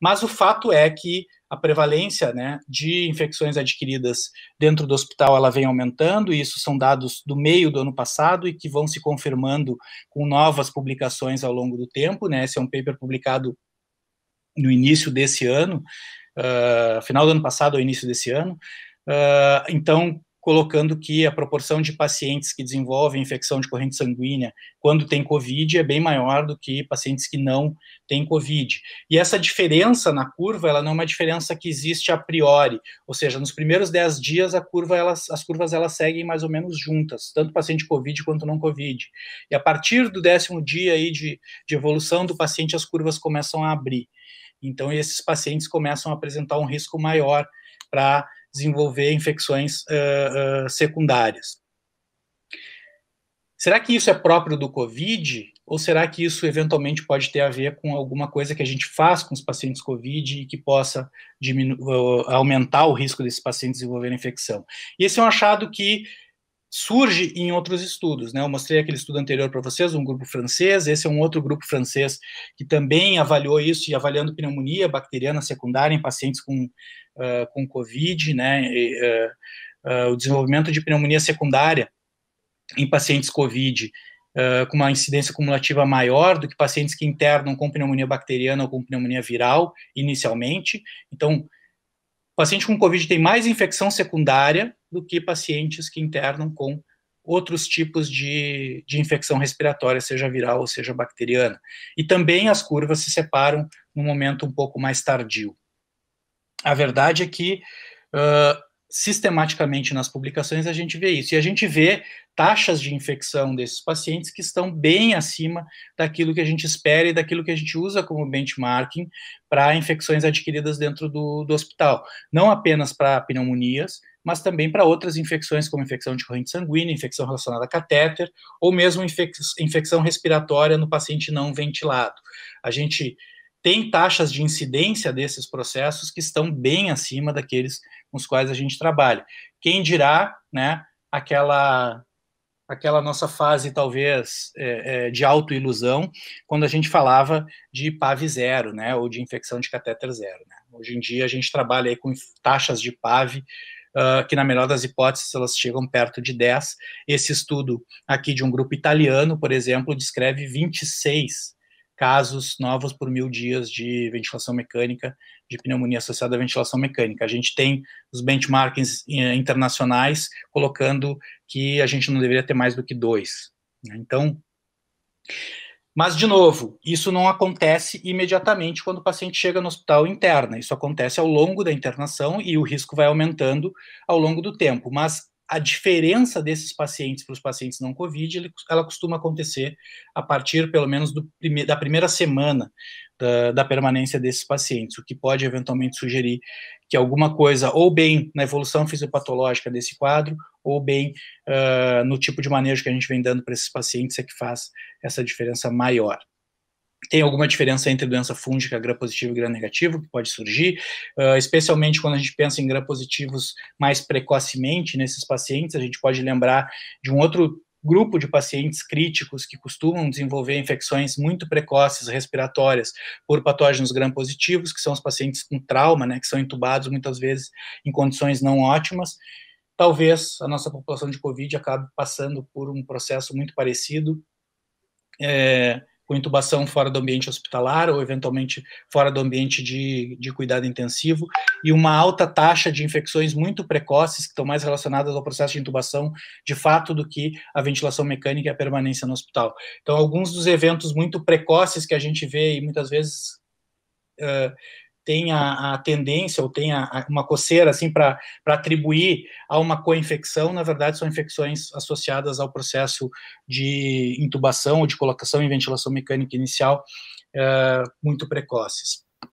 Mas o fato é que a prevalência né, de infecções adquiridas dentro do hospital ela vem aumentando, e isso são dados do meio do ano passado e que vão se confirmando com novas publicações ao longo do tempo. Né? Esse é um paper publicado no início desse ano, uh, final do ano passado ou início desse ano. Uh, então, colocando que a proporção de pacientes que desenvolvem infecção de corrente sanguínea quando tem COVID é bem maior do que pacientes que não têm COVID. E essa diferença na curva, ela não é uma diferença que existe a priori, ou seja, nos primeiros 10 dias a curva, elas, as curvas elas seguem mais ou menos juntas, tanto paciente COVID quanto não COVID. E a partir do décimo dia aí de, de evolução do paciente, as curvas começam a abrir. Então, esses pacientes começam a apresentar um risco maior para desenvolver infecções uh, uh, secundárias. Será que isso é próprio do Covid? Ou será que isso eventualmente pode ter a ver com alguma coisa que a gente faz com os pacientes Covid e que possa eh, aumentar o risco desses pacientes desenvolver infecção? E esse é um achado que surge em outros estudos. Né? Eu mostrei aquele estudo anterior para vocês, um grupo francês, esse é um outro grupo francês que também avaliou isso e avaliando pneumonia bacteriana secundária em pacientes com, uh, com Covid, né? E, uh, uh, o desenvolvimento de pneumonia secundária em pacientes Covid Uh, com uma incidência cumulativa maior do que pacientes que internam com pneumonia bacteriana ou com pneumonia viral inicialmente. Então, paciente com Covid tem mais infecção secundária do que pacientes que internam com outros tipos de, de infecção respiratória, seja viral ou seja bacteriana. E também as curvas se separam num momento um pouco mais tardio. A verdade é que uh, sistematicamente nas publicações a gente vê isso. E a gente vê taxas de infecção desses pacientes que estão bem acima daquilo que a gente espera e daquilo que a gente usa como benchmarking para infecções adquiridas dentro do, do hospital. Não apenas para pneumonias, mas também para outras infecções, como infecção de corrente sanguínea, infecção relacionada a catéter, ou mesmo infecção respiratória no paciente não ventilado. A gente tem taxas de incidência desses processos que estão bem acima daqueles com os quais a gente trabalha. Quem dirá, né, aquela aquela nossa fase, talvez, é, é, de autoilusão, quando a gente falava de PAV zero, né, ou de infecção de catéter zero. Né? Hoje em dia, a gente trabalha aí com taxas de PAV uh, que na melhor das hipóteses elas chegam perto de 10. Esse estudo aqui de um grupo italiano, por exemplo, descreve 26 casos novos por mil dias de ventilação mecânica, de pneumonia associada à ventilação mecânica. A gente tem os benchmarkings eh, internacionais colocando que a gente não deveria ter mais do que dois. Né? Então, mas, de novo, isso não acontece imediatamente quando o paciente chega no hospital interna. Isso acontece ao longo da internação e o risco vai aumentando ao longo do tempo. Mas a diferença desses pacientes para os pacientes não COVID, ela costuma acontecer a partir, pelo menos, prime da primeira semana da, da, permanência desses pacientes, o que pode eventualmente sugerir que alguma coisa, ou bem na evolução fisiopatológica desse quadro, ou bem uh, no tipo de manejo que a gente vem dando para esses pacientes é que faz essa diferença maior. Tem alguma diferença entre doença fúngica, gram positivo e gram negativo que pode surgir, uh, especialmente quando a gente pensa em gram positivos mais precocemente nesses pacientes. A gente pode lembrar de um outro grupo de pacientes críticos que costumam desenvolver infecções muito precoces respiratórias por patógenos gram-positivos, que são os pacientes com trauma, né, que são entubados muitas vezes em condições não ótimas, talvez a nossa população de Covid acabe passando por um processo muito parecido, é, com intubação fora do ambiente hospitalar ou eventualmente fora do ambiente de, de cuidado intensivo e uma alta taxa de infecções muito precoces que estão mais relacionadas ao processo de intubação de fato do que a ventilação mecânica e a permanência no hospital. Então, alguns dos eventos muito precoces que a gente vê e muitas vezes uh, tem a, a tendência ou tem a, a, uma coceira assim para atribuir a uma coinfecção, na verdade são infecções associadas ao processo de intubação ou de colocação em ventilação mecânica inicial eh, muito precoces.